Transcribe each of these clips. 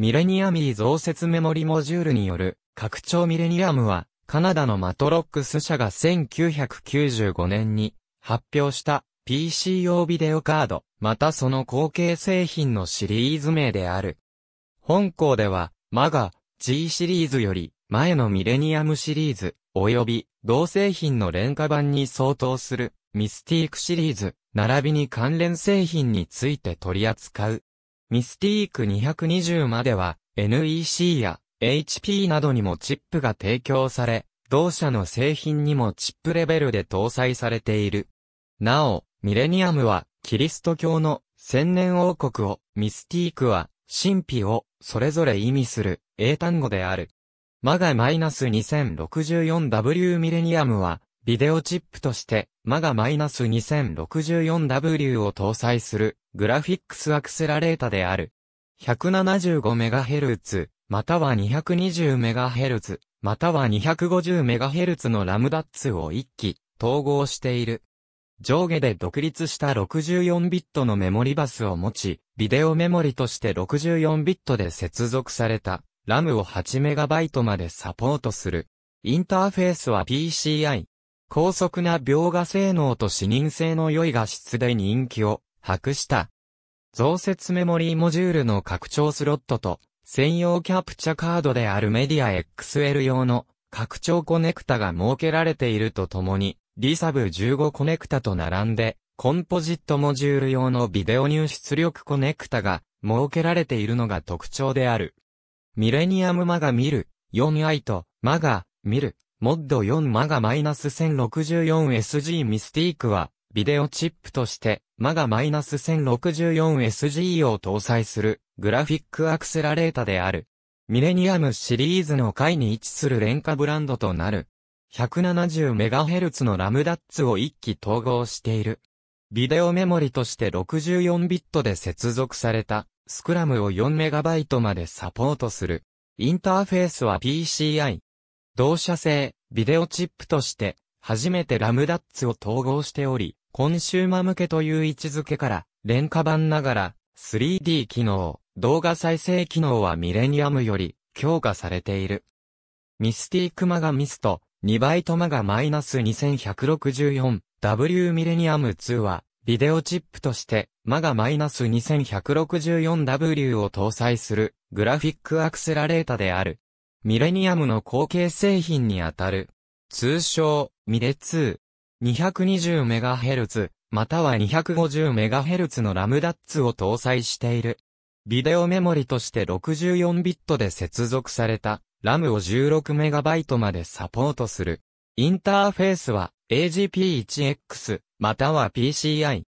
ミレニアミー増設メモリモジュールによる拡張ミレニアムは、カナダのマトロックス社が1995年に発表した PC 用ビデオカード、またその後継製品のシリーズ名である。本校では、マガ G シリーズより前のミレニアムシリーズ、及び同製品の廉価版に相当するミスティークシリーズ、並びに関連製品について取り扱う。ミスティーク220までは NEC や HP などにもチップが提供され、同社の製品にもチップレベルで搭載されている。なお、ミレニアムはキリスト教の千年王国を、ミスティークは神秘をそれぞれ意味する英単語である。マガ -2064W ミレニアムはビデオチップとしてマガ -2064W を搭載するグラフィックスアクセラレータである。175MHz、または 220MHz、または 250MHz のラムダッツを1機、統合している。上下で独立した64ビットのメモリバスを持ち、ビデオメモリとして64ビットで接続された、ラムを 8MB までサポートする。インターフェースは PCI。高速な描画性能と視認性の良い画質で人気を白した。増設メモリーモジュールの拡張スロットと、専用キャプチャカードであるメディア XL 用の拡張コネクタが設けられているとともに、リサブ15コネクタと並んで、コンポジットモジュール用のビデオ入出力コネクタが設けられているのが特徴である。ミレニアムマガミル 4i とマガミルモッド4マガ -1064SG ミスティークはビデオチップとして、マガ1 0 6 4 s g を搭載するグラフィックアクセラレータである。ミレニアムシリーズの回に位置する廉価ブランドとなる。170MHz のラムダッツを一気統合している。ビデオメモリとして64ビットで接続された、スクラムを 4MB までサポートする。インターフェースは PCI。同社製、ビデオチップとして、初めてラムダッツを統合しており、コンシューマ向けという位置づけから、廉価版ながら、3D 機能、動画再生機能はミレニアムより強化されている。ミスティークマガミスト、2バイトマガマイナス 2164W ミレニアム2は、ビデオチップとして、マガマイナス 2164W を搭載する、グラフィックアクセラレータである。ミレニアムの後継製品にあたる。通称、ミレ2 220MHz、または 250MHz のラムダッツを搭載している。ビデオメモリとして64ビットで接続された、ラムを 16MB までサポートする。インターフェースは AGP1X、または PCI。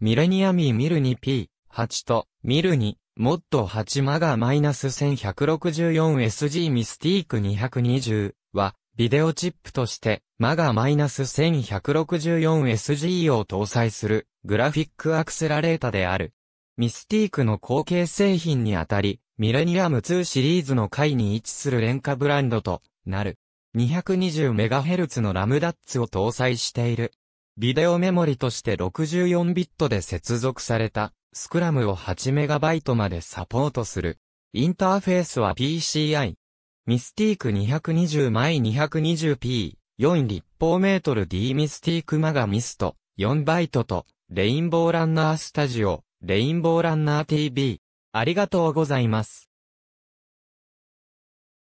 ミレニアミーミル 2P8 とミル2、モッド8マガマイナス 1164SG ミスティーク220はビデオチップとして、MAGA-1164SG を搭載するグラフィックアクセラレータである。ミスティークの後継製品にあたり、ミレニアム2シリーズの回に位置する廉価ブランドとなる。220MHz のラムダッツを搭載している。ビデオメモリとして64ビットで接続されたスクラムを 8MB までサポートする。インターフェースは PCI ミスティーク 220-220p、4立方メートル D ミスティークマガミスト、4バイトと、レインボーランナースタジオ、レインボーランナー TV。ありがとうございます。